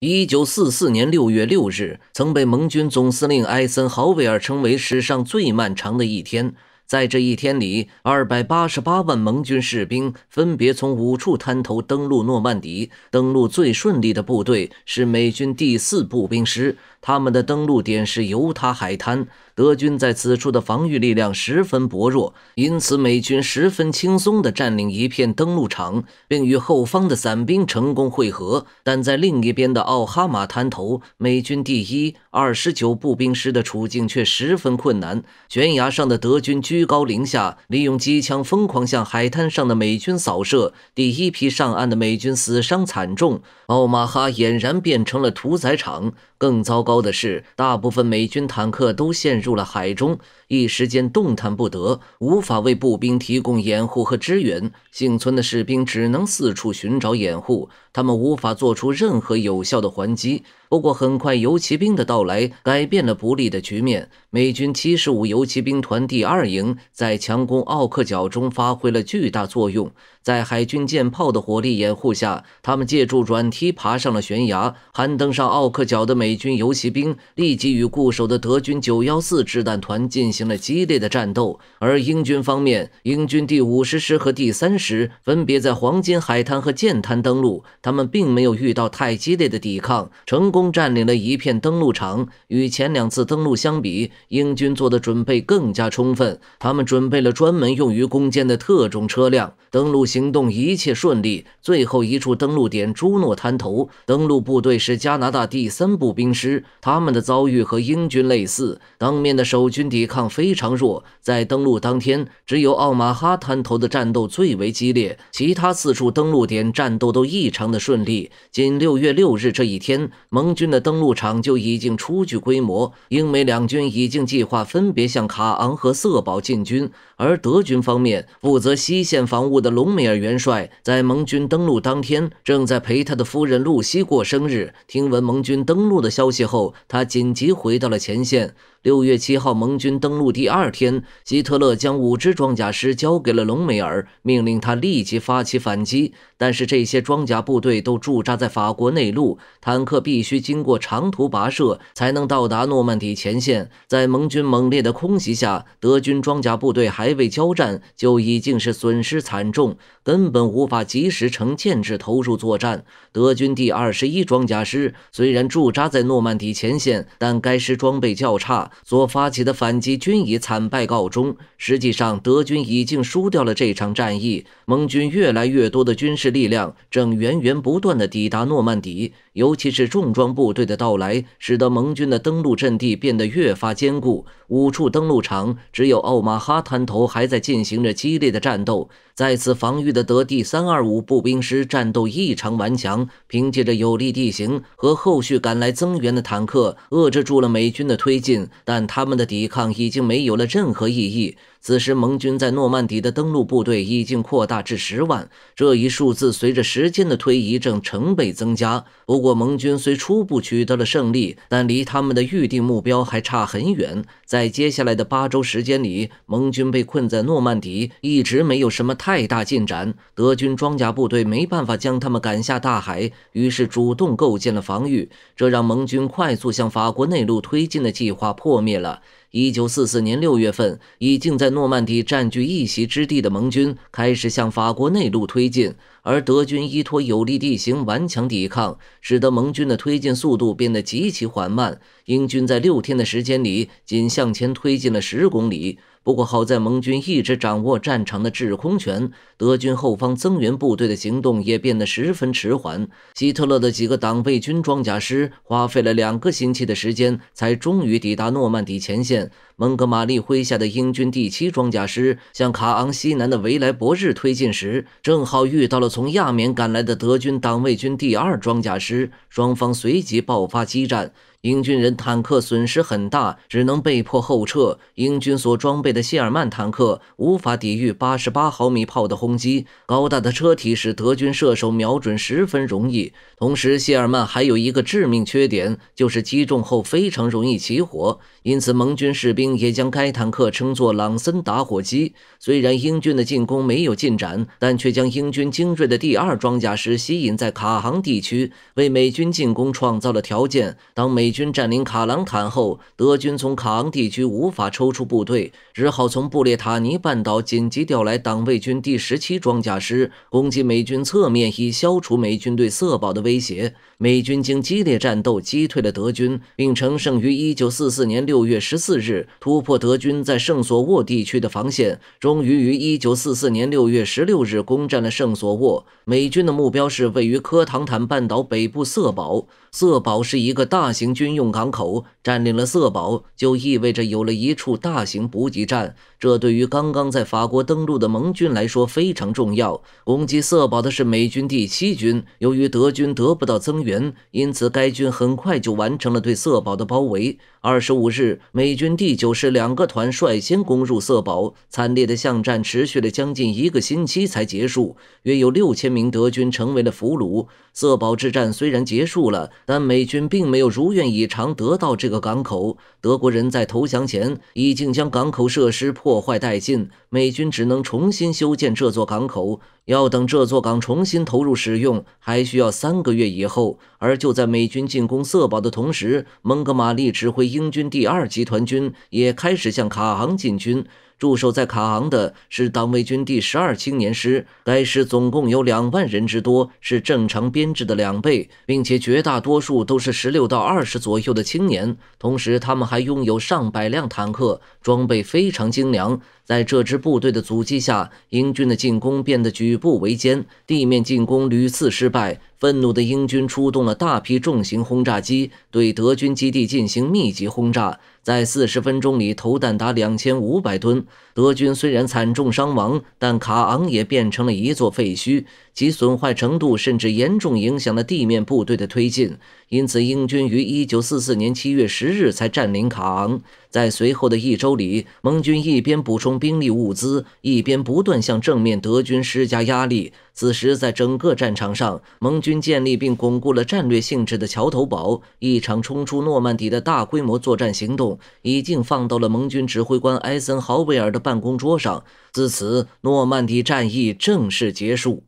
一九四四年六月六日，曾被盟军总司令艾森豪威尔称为史上最漫长的一天。在这一天里，二百八十八万盟军士兵分别从五处滩头登陆诺曼底。登陆最顺利的部队是美军第四步兵师，他们的登陆点是犹他海滩。德军在此处的防御力量十分薄弱，因此美军十分轻松地占领一片登陆场，并与后方的伞兵成功会合。但在另一边的奥哈马滩头，美军第一二十九步兵师的处境却十分困难。悬崖上的德军军。居高临下，利用机枪疯狂向海滩上的美军扫射。第一批上岸的美军死伤惨重，奥马哈俨然变成了屠宰场。更糟糕的是，大部分美军坦克都陷入了海中，一时间动弹不得，无法为步兵提供掩护和支援。幸存的士兵只能四处寻找掩护，他们无法做出任何有效的还击。不过，很快游骑兵的到来改变了不利的局面。美军七十五游骑兵团第二营。在强攻奥克角中发挥了巨大作用。在海军舰炮的火力掩护下，他们借助软梯爬上了悬崖。攀登上奥克角的美军游骑兵立即与固守的德军914掷弹团进行了激烈的战斗。而英军方面，英军第五十师和第三师分别在黄金海滩和剑滩登陆，他们并没有遇到太激烈的抵抗，成功占领了一片登陆场。与前两次登陆相比，英军做的准备更加充分。他们准备了专门用于攻坚的特种车辆，登陆行动一切顺利。最后一处登陆点朱诺滩头，登陆部队是加拿大第三步兵师，他们的遭遇和英军类似。当面的守军抵抗非常弱，在登陆当天，只有奥马哈滩头的战斗最为激烈，其他四处登陆点战斗都异常的顺利。仅六月六日这一天，盟军的登陆场就已经初具规模。英美两军已经计划分别向卡昂和瑟堡。进军，而德军方面负责西线防务的隆美尔元帅，在盟军登陆当天正在陪他的夫人露西过生日。听闻盟军登陆的消息后，他紧急回到了前线。六月七号，盟军登陆第二天，希特勒将五支装甲师交给了隆美尔，命令他立即发起反击。但是这些装甲部队都驻扎在法国内陆，坦克必须经过长途跋涉才能到达诺曼底前线。在盟军猛烈的空袭下，德军装甲部队还未交战就已经是损失惨重，根本无法及时成建制投入作战。德军第二十一装甲师虽然驻扎在诺曼底前线，但该师装备较差，所发起的反击均以惨败告终。实际上，德军已经输掉了这场战役。盟军越来越多的军事力量正源源不断地抵达诺曼底，尤其是重装部队的到来，使得盟军的登陆阵地变得越发坚固。五处登陆场，只有奥马哈滩头还在进行着激烈的战斗。在此防御的德第三二五步兵师战斗异常顽强，凭借着有利地形和后续赶来增援的坦克，遏制住了美军的推进。但他们的抵抗已经没有了任何意义。此时，盟军在诺曼底的登陆部队已经扩大至十万。这一数字随着时间的推移正成倍增加。不过，盟军虽初步取得了胜利，但离他们的预定目标还差很远。在接下来的八周时间里，盟军被困在诺曼底，一直没有什么太大进展。德军装甲部队没办法将他们赶下大海，于是主动构建了防御，这让盟军快速向法国内陆推进的计划破灭了。一九四四年六月份，已经在诺曼底占据一席之地的盟军开始向法国内陆推进。而德军依托有利地形顽强抵抗，使得盟军的推进速度变得极其缓慢。英军在六天的时间里仅向前推进了十公里。不过好在盟军一直掌握战场的制空权，德军后方增援部队的行动也变得十分迟缓。希特勒的几个党卫军装甲师花费了两个星期的时间，才终于抵达诺曼底前线。蒙哥马利麾下的英军第七装甲师向卡昂西南的维莱博日推进时，正好遇到了。从亚眠赶来的德军党卫军第二装甲师，双方随即爆发激战。英军人坦克损失很大，只能被迫后撤。英军所装备的谢尔曼坦克无法抵御八十八毫米炮的轰击，高大的车体使德军射手瞄准十分容易。同时，谢尔曼还有一个致命缺点，就是击中后非常容易起火，因此盟军士兵也将该坦克称作“朗森打火机”。虽然英军的进攻没有进展，但却将英军精锐的第二装甲师吸引在卡航地区，为美军进攻创造了条件。当美军占领卡朗坦后，德军从卡昂地区无法抽出部队，只好从布列塔尼半岛紧急调来党卫军第十七装甲师攻击美军侧面，以消除美军对色堡的威胁。美军经激烈战斗击退了德军，并乘胜于1944年6月14日突破德军在圣索沃地区的防线，终于于1944年6月16日攻占了圣索沃。美军的目标是位于科唐坦半岛北部色堡，色堡是一个大型。军用港口占领了色堡，就意味着有了一处大型补给站。这对于刚刚在法国登陆的盟军来说非常重要。攻击色堡的是美军第七军，由于德军得不到增援，因此该军很快就完成了对色堡的包围。二十五日，美军第九师两个团率先攻入色堡，惨烈的巷战持续了将近一个星期才结束，约有六千名德军成为了俘虏。色堡之战虽然结束了，但美军并没有如愿。以常得到这个港口，德国人在投降前已经将港口设施破坏殆尽，美军只能重新修建这座港口。要等这座港重新投入使用，还需要三个月以后。而就在美军进攻色堡的同时，蒙哥马利指挥英军第二集团军也开始向卡昂进军。驻守在卡昂的是党卫军第十二青年师，该师总共有两万人之多，是正常编制的两倍，并且绝大多数都是十六到二十左右的青年。同时，他们还拥有上百辆坦克，装备非常精良。在这支部队的阻击下，英军的进攻变得局。步维艰，地面进攻屡次失败。愤怒的英军出动了大批重型轰炸机，对德军基地进行密集轰炸，在四十分钟里投弹达两千五百吨。德军虽然惨重伤亡，但卡昂也变成了一座废墟，其损坏程度甚至严重影响了地面部队的推进。因此，英军于一九四四年七月十日才占领卡昂。在随后的一周里，盟军一边补充兵力物资，一边不断向正面德军施加压力。此时，在整个战场上，盟军建立并巩固了战略性质的桥头堡。一场冲出诺曼底的大规模作战行动已经放到了盟军指挥官艾森豪威尔的办公桌上。自此，诺曼底战役正式结束。